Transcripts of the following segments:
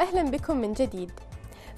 أهلا بكم من جديد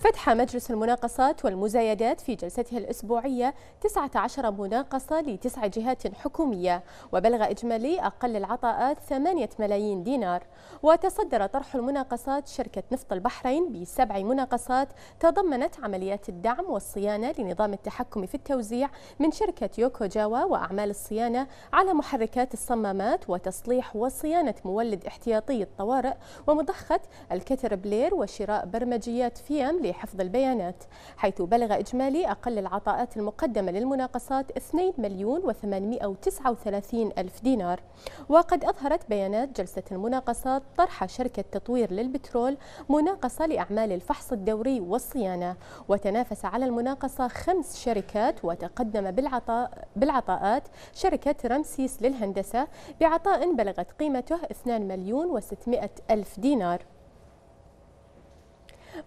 فتح مجلس المناقصات والمزايدات في جلسته الأسبوعية 19 مناقصة لتسع جهات حكومية وبلغ إجمالي أقل العطاءات 8 ملايين دينار وتصدر طرح المناقصات شركة نفط البحرين بسبع مناقصات تضمنت عمليات الدعم والصيانة لنظام التحكم في التوزيع من شركة يوكو جاوا وأعمال الصيانة على محركات الصمامات وتصليح وصيانة مولد احتياطي الطوارئ ومضخة الكتر بلير وشراء برمجيات فيام لحفظ البيانات حيث بلغ إجمالي أقل العطاءات المقدمة للمناقصات 2 مليون و839 ألف دينار وقد أظهرت بيانات جلسة المناقصات طرح شركة تطوير للبترول مناقصة لأعمال الفحص الدوري والصيانة وتنافس على المناقصة خمس شركات وتقدم بالعطاء بالعطاءات شركة رمسيس للهندسة بعطاء بلغت قيمته 2 مليون و600 ألف دينار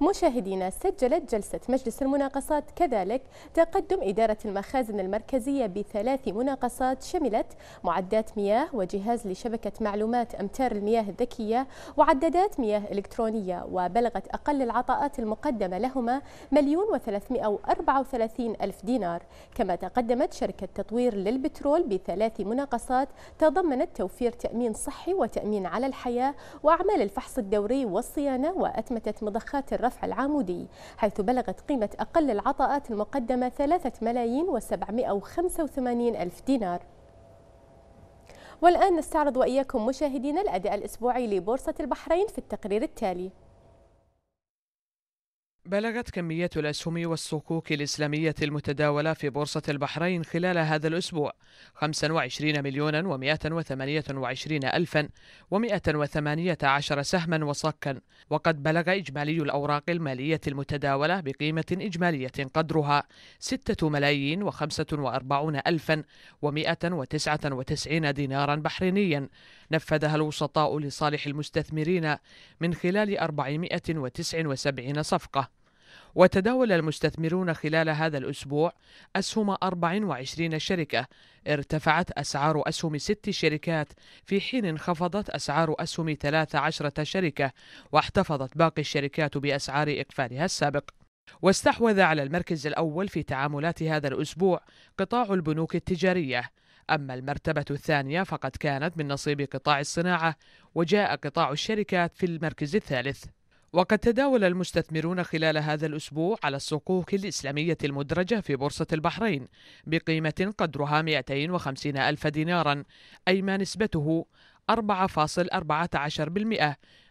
مشاهدينا سجلت جلسة مجلس المناقصات كذلك تقدم إدارة المخازن المركزية بثلاث مناقصات شملت معدات مياه وجهاز لشبكة معلومات أمتار المياه الذكية وعدادات مياه إلكترونية وبلغت أقل العطاءات المقدمة لهما مليون وأربعة وثلاثين ألف دينار كما تقدمت شركة تطوير للبترول بثلاث مناقصات تضمنت توفير تأمين صحي وتأمين على الحياة وأعمال الفحص الدوري والصيانة وأتمتت مضخات الرقم الرفع العامودي حيث بلغت قيمة أقل العطاءات المقدمة 3 ملايين و785 ألف دينار والآن نستعرض وإياكم مشاهدين الأداء الأسبوعي لبورصة البحرين في التقرير التالي بلغت كمية الأسهم والصكوك الإسلامية المتداولة في بورصة البحرين خلال هذا الأسبوع 25 مليونا و128 ألفا و118 سهما وصكا وقد بلغ إجمالي الأوراق المالية المتداولة بقيمة إجمالية قدرها 6 ملايين و45 ألفا و199 دينارا بحرينيا نفذها الوسطاء لصالح المستثمرين من خلال 479 صفقة وتداول المستثمرون خلال هذا الأسبوع أسهم 24 شركة ارتفعت أسعار أسهم ست شركات في حين انخفضت أسعار أسهم 13 شركة واحتفظت باقي الشركات بأسعار إقفالها السابق واستحوذ على المركز الأول في تعاملات هذا الأسبوع قطاع البنوك التجارية أما المرتبة الثانية فقد كانت من نصيب قطاع الصناعة وجاء قطاع الشركات في المركز الثالث وقد تداول المستثمرون خلال هذا الأسبوع على الصكوك الإسلامية المدرجة في بورصة البحرين بقيمة قدرها 250 ألف دينارا أي ما نسبته 4.14%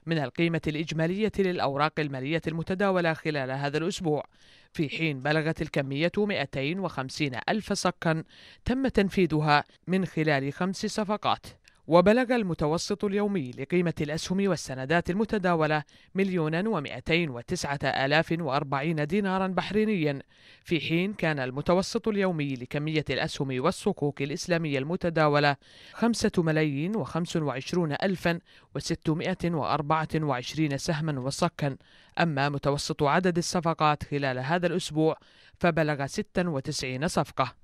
من القيمة الإجمالية للأوراق المالية المتداولة خلال هذا الأسبوع في حين بلغت الكمية 250 ألف صكا تم تنفيذها من خلال خمس صفقات وبلغ المتوسط اليومي لقيمة الأسهم والسندات المتداولة مليون ومئتين وتسعة آلاف وأربعين دينارا بحرينيا في حين كان المتوسط اليومي لكمية الأسهم والصكوك الإسلامية المتداولة خمسة ملايين وخمس وعشرون ألفا وستمائة وأربعة وعشرين سهما وصكا أما متوسط عدد الصفقات خلال هذا الأسبوع فبلغ ستا وتسعين صفقة